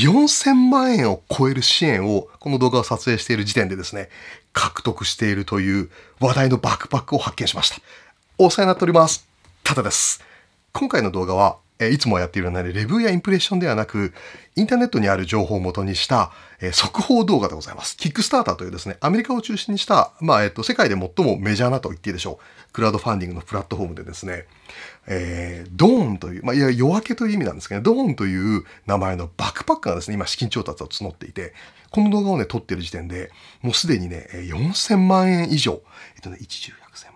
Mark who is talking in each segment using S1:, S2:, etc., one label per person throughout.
S1: 4000万円を超える支援をこの動画を撮影している時点でですね、獲得しているという話題のバックパックを発見しました。お世話になっております。ただです。今回の動画はえいつもやっているので、レビューやインプレッションではなく、インターネットにある情報を元にした、え速報動画でございます。キックスターターというですね、アメリカを中心にした、まあ、えっと、世界で最もメジャーなと言っていいでしょう。クラウドファンディングのプラットフォームでですね、えー、ドーンという、まあ、いや、夜明けという意味なんですけど、ね、ドーンという名前のバックパッカーがですね、今資金調達を募っていて、この動画をね、撮ってる時点で、もうすでにね、4000万円以上、えっとね、1、10、0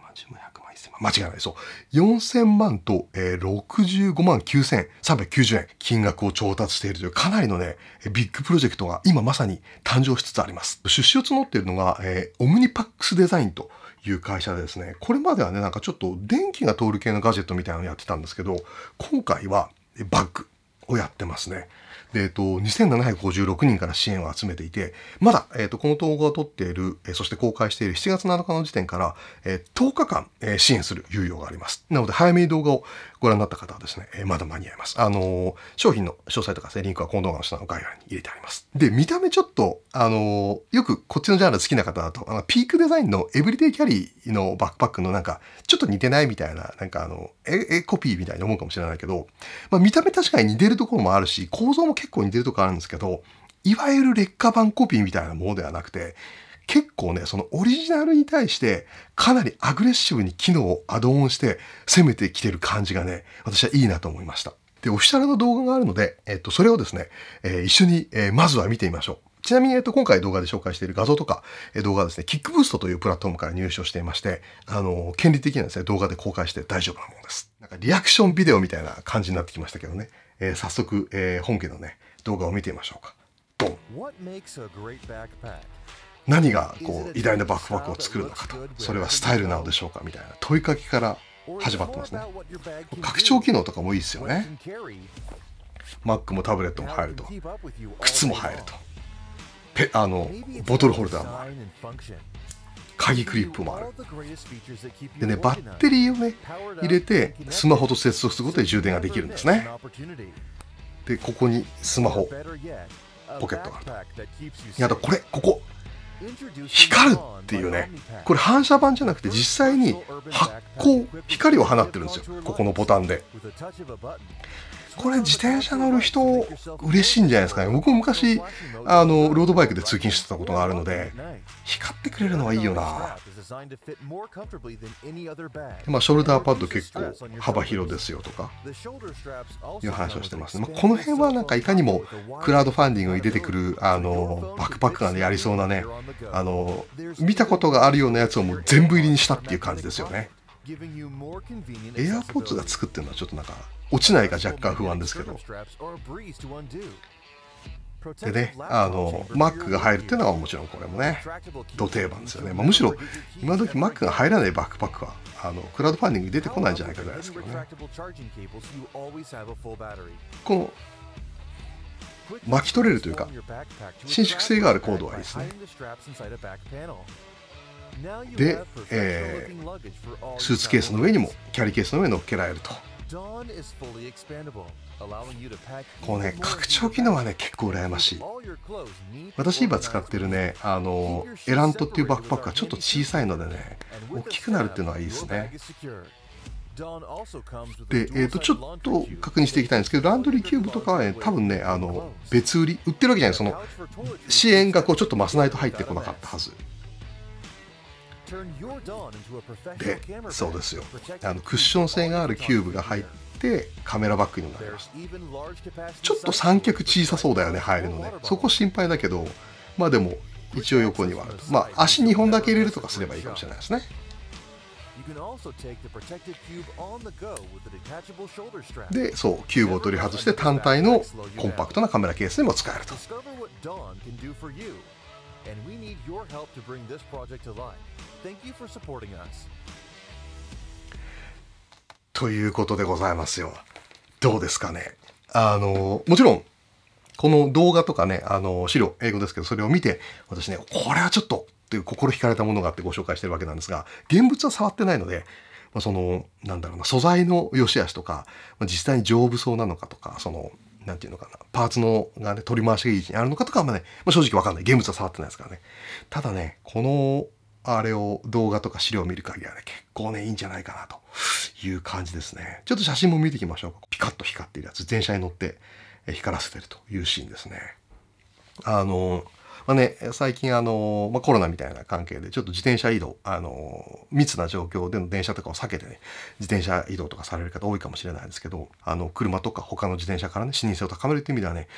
S1: 間違いないですよ。4000万と、えー、65万9390円金額を調達しているというかなりのね、ビッグプロジェクトが今まさに誕生しつつあります。出資を募っているのが、えー、オムニパックスデザインという会社でですね、これまではね、なんかちょっと電気が通る系のガジェットみたいなのやってたんですけど、今回はバッグをやってますね。えっ、と、2756人から支援を集めていて、まだ、えっ、と、この動画を撮っている、えそして公開している7月7日の時点から、えー、10日間、えー、支援する猶予があります。なので、早めに動画をご覧になった方はですね、えー、まだ間に合います。あの商品の詳細とかですね、リンクはこの動画の下の概要欄に入れてあります。で、見た目ちょっと、あのよくこっちのジャンル好きな方だと、あの、ピークデザインのエブリデイキャリーのバックパックのなんか、ちょっと似てないみたいな、なんかあの、え、え、コピーみたいに思うかもしれないけど、まあ、見た目確かに似てるところもあるし、構造も結構似てるところあるんですけど、いわゆる劣化版コピーみたいなものではなくて、結構ね、そのオリジナルに対してかなりアグレッシブに機能をアドオンして攻めてきてる感じがね、私はいいなと思いました。で、オフィシャルの動画があるので、えっと、それをですね、えー、一緒に、えー、まずは見てみましょう。ちなみに、えっと、今回動画で紹介している画像とか、え動画はですね、キックブーストというプラットフォームから入手をしていまして、あの、権利的なですね、動画で公開して大丈夫なものです。なんかリアクションビデオみたいな感じになってきましたけどね、えー、早速、え本家のね、動画を見てみましょうか。ドン何がこう偉大なバックパックを作るのかとそれはスタイルなのでしょうかみたいな問いかけから始まってますね拡張機能とかもいいですよね Mac もタブレットも入ると靴も入るとペあのボトルホルダーもある鍵クリップもあるでねバッテリーをね入れてスマホと接続することで充電ができるんですねでここにスマホポケットがあるとあとこれここ光るっていうねこれ反射板じゃなくて実際に発光光を放ってるんですよここのボタンでこれ自転車乗る人嬉しいんじゃないですかね僕も昔あのロードバイクで通勤してたことがあるので光ってくれるのはいいよなまあショルダーパッド結構幅広ですよとかいう話をしてます、ね、まあ、この辺はなんかいかにもクラウドファンディングに出てくるあのバックパックが、ね、やりそうなねあの見たことがあるようなやつをもう全部入りにしたっていう感じですよねエアポッツが作ってるのはちょっとなんか落ちないか若干不安ですけどでねあのマックが入るっていうのはもちろんこれもね土定番ですよね、まあ、むしろ今時マックが入らないバックパックはあのクラウドファンディングに出てこないんじゃないかぐらいですけどねこの巻き取れるというか伸縮性があるコードはいいですねで、えー、スーツケースの上にもキャリーケースの上に乗っけられると。こうね、拡張機能はね、結構羨ましい。私今使ってるね、あの、エラントっていうバックパックはちょっと小さいのでね、大きくなるっていうのはいいですね。で、えー、とちょっと確認していきたいんですけど、ランドリーキューブとかは、ね、多分ね、あの別売り、売ってるわけじゃない、その支援がこうちょっと増さないと入ってこなかったはず。でそうですよあのクッション性があるキューブが入ってカメラバッグにもなりますちょっと三脚小さそうだよね入るのねそこ心配だけどまあでも一応横にはあるとまあ足2本だけ入れるとかすればいいかもしれないですねで、そう、キューブを取り外して単体のコンパクトなカメラケースにも使えると。and we need your help to bring this project to life. Thank you for supporting us. ということでございますよ。どうですかね。あの、もちろん、この動画とかね、あの、資料、英語ですけど、それを見て、私ね、これはちょっと、という心惹かれたものがあってご紹介してるわけなんですが、現物は触ってないので、まあ、その、なんだろうな、素材の良し悪しとか、まあ、実際に丈夫そうなのかとか、その、なんていうのかな、パーツのがね、取り回しがいい位置にあるのかとかはね、まあ、正直わかんない。現物は触ってないですからね。ただね、この、あれを動画とか資料を見る限りはね、結構ね、いいんじゃないかなという感じですね。ちょっと写真も見ていきましょう。ピカッと光っているやつ、全車に乗って光らせてるというシーンですね。あのまあね、最近あの、まあ、コロナみたいな関係でちょっと自転車移動、あの、密な状況での電車とかを避けてね、自転車移動とかされる方多いかもしれないですけど、あの、車とか他の自転車からね、視認性を高めるっていう意味ではね、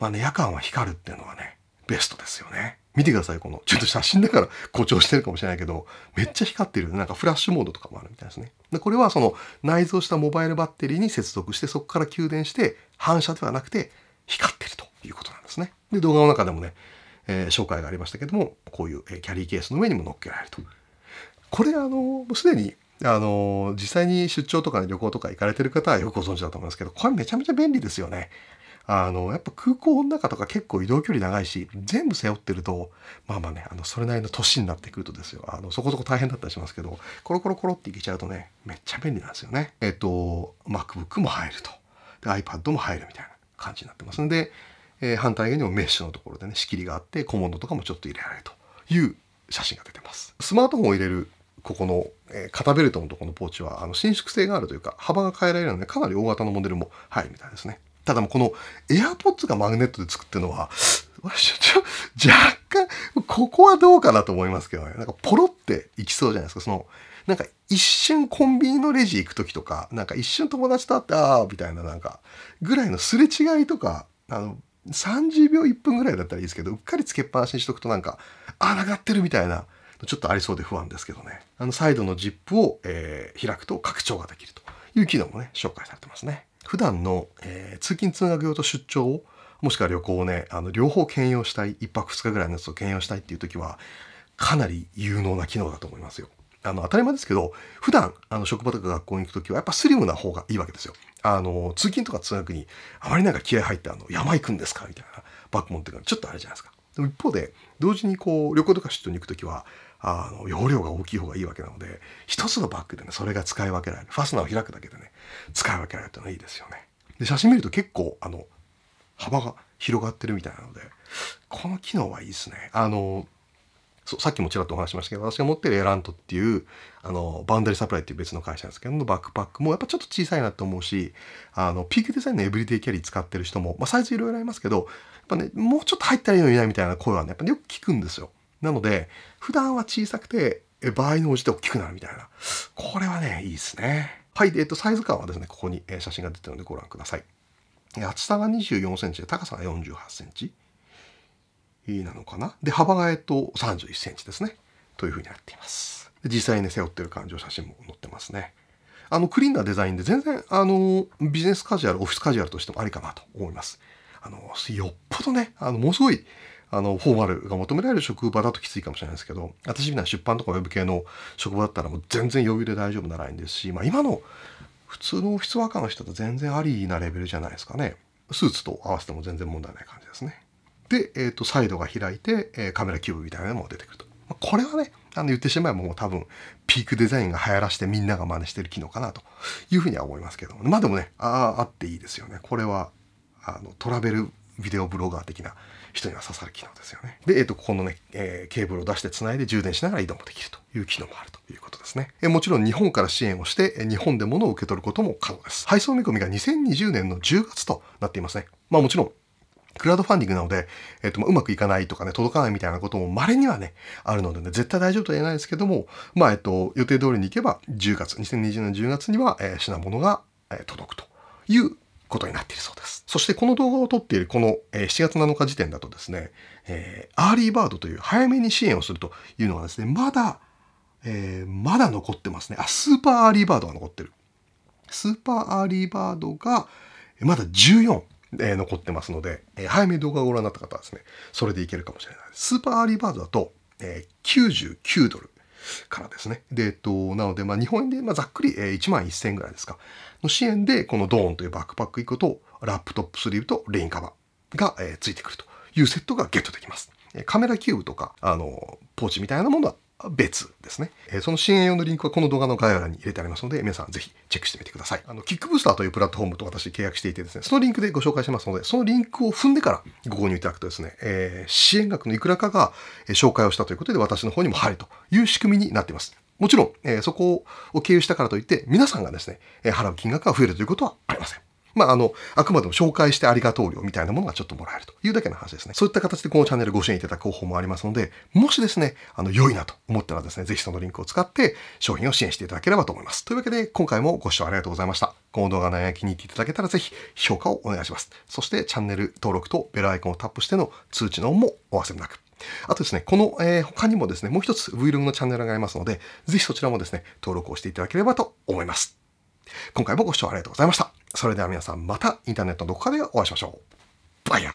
S1: まあね、夜間は光るっていうのはね、ベストですよね。見てください、この。ちょっと写真だから 誇張してるかもしれないけど、めっちゃ光ってる。なんかフラッシュモードとかもあるみたいですね。でこれはその内蔵したモバイルバッテリーに接続して、そこから給電して、反射ではなくて光ってるということなんですね。で、動画の中でもね、えー、紹介がありましたけどもこういうキャリーケースの上にも乗っけられると。これあのもうすでにあの実際に出張とか、ね、旅行とか行かれてる方はよくご存知だと思いますけどこれめちゃめちゃ便利ですよね。あのやっぱ空港の中とか結構移動距離長いし全部背負ってるとまあまあねあのそれなりの年になってくるとですよあのそこそこ大変だったりしますけどコロコロコロっていけちゃうとねめっちゃ便利なんですよね。えっと MacBook も入るとで iPad も入るみたいな感じになってますんでえー、反対側にもメッシュのところでね仕切りがあって小物とかもちょっと入れられるという写真が出てますスマートフォンを入れるここの、えー、肩ベルトのとこのポーチはあの伸縮性があるというか幅が変えられるのでかなり大型のモデルも入るみたいですねただもうこの AirPods がマグネットで作ってるのは若干ここはどうかなと思いますけどねなんかポロっていきそうじゃないですかそのなんか一瞬コンビニのレジ行く時とか、なんか一瞬友達と会って、ああ、みたいななんか、ぐらいのすれ違いとか、あの、30秒1分ぐらいだったらいいですけど、うっかりつけっぱなしにしとくとなんか、あ、なくってるみたいな、ちょっとありそうで不安ですけどね。あの、サイドのジップを、えー、開くと拡張ができるという機能もね、紹介されてますね。普段の、えー、通勤通学用と出張を、もしくは旅行をね、あの、両方兼用したい、1泊2日ぐらいのやつを兼用したいっていう時は、かなり有能な機能だと思いますよ。あの、当たり前ですけど、普段、あの、職場とか学校に行くときは、やっぱスリムな方がいいわけですよ。あの、通勤とか通学に、あまりなんか気合入って、あの、山行くんですかみたいなバッグ持ってくるちょっとあれじゃないですか。でも一方で、同時にこう、旅行とか出張に行くときは、あの、容量が大きい方がいいわけなので、一つのバッグでね、それが使い分けられる。ファスナーを開くだけでね、使い分けられるというのはいいですよね。で、写真見ると結構、あの、幅が広がってるみたいなので、この機能はいいですね。あの、さっきもちらっとお話しましたけど、私が持ってるエラントっていう、あの、バウンダリーサプライっていう別の会社なんですけど、バックパックもやっぱちょっと小さいなと思うし、あの、ピークデザインのエブリデイキャリー使ってる人も、まあ、サイズいろいろありますけど、やっぱね、もうちょっと入ったらいいのにないみたいな声はね、やっぱ、ね、よく聞くんですよ。なので、普段は小さくて、場合に応じて大きくなるみたいな。これはね、いいですね。はい、えっと、サイズ感はですね、ここに写真が出てるのでご覧ください。厚さが24センチで高さが48センチ。なのかな。で、幅がえっと31センチですね。というふうになっています。実際に、ね、背負ってる感じの写真も載ってますね。あの、クリーンなデザインで全然、あの、ビジネスカジュアル、オフィスカジュアルとしてもありかなと思います。あの、よっぽどね、あの、ものすごい、あの、フォーマルが求められる職場だときついかもしれないですけど、私みたいな出版とかウェブ系の職場だったらもう全然余裕で大丈夫ならラいんですし、まあ今の普通のオフィスワーカーの人と全然ありなレベルじゃないですかね。スーツと合わせても全然問題ない感じですね。で、えっ、ー、と、サイドが開いて、えー、カメラキューブみたいなのも出てくると。まあ、これはね、あの言ってしまえばもう多分、ピークデザインが流行らしてみんなが真似してる機能かなというふうには思いますけど。まあでもね、ああ、あっていいですよね。これは、あの、トラベルビデオブロガー的な人には刺さる機能ですよね。で、えっ、ー、と、ここのね、えー、ケーブルを出してつないで充電しながら移動もできるという機能もあるということですね。えー、もちろん日本から支援をして、え日本で物を受け取ることも可能です。配送見込みが2020年の10月となっていますね。まあもちろん、クラウドファンディングなので、えっと、うまくいかないとかね、届かないみたいなことも稀にはね、あるのでね、絶対大丈夫とは言えないですけども、まあ、えっと、予定通りに行けば、10月、2020年10月には、えー、品物が、えー、届くということになっているそうです。そしてこの動画を撮っているこの7月7日時点だとですね、えー、アーリーバードという早めに支援をするというのがですね、まだ、えー、まだ残ってますね。あ、スーパーアーリーバードが残ってる。スーパーアーリーバードが、まだ14、え残ってますので、えー、早めに動画をご覧になった方はですね、それでいけるかもしれないです。スーパーアーリーバードだと、えー、99ドルからですね。で、えっと、なので、まあ、日本円で、まあ、ざっくり、えー、1万1000円ぐらいですか。の支援で、このドーンというバックパック行くと、ラップトップスリーブとレインカバーが、えー、ついてくるというセットがゲットできます。カメラキューブとか、あの、ポーチみたいなものは別ですね。その支援用のリンクはこの動画の概要欄に入れてありますので、皆さんぜひチェックしてみてください。あの、キックブースターというプラットフォームと私契約していてですね、そのリンクでご紹介しますので、そのリンクを踏んでからご購入いただくとですね、えー、支援額のいくらかが紹介をしたということで、私の方にも入るという仕組みになっています。もちろん、えー、そこを経由したからといって、皆さんがですね、払う金額が増えるということはありません。まあ、あの、あくまでも紹介してありがとう料みたいなものがちょっともらえるというだけの話ですね。そういった形でこのチャンネルご支援いただく方法もありますので、もしですね、あの、良いなと思ったらですね、ぜひそのリンクを使って商品を支援していただければと思います。というわけで、今回もご視聴ありがとうございました。この動画の内容気に入っていただけたらぜひ評価をお願いします。そして、チャンネル登録とベルアイコンをタップしての通知のもお忘れなく。あとですね、この、えー、他にもですね、もう一つ Vlog のチャンネルがありますので、ぜひそちらもですね、登録をしていただければと思います。今回もご視聴ありがとうございました。それでは皆さんまたインターネットどこかでお会いしましょう。バイヤ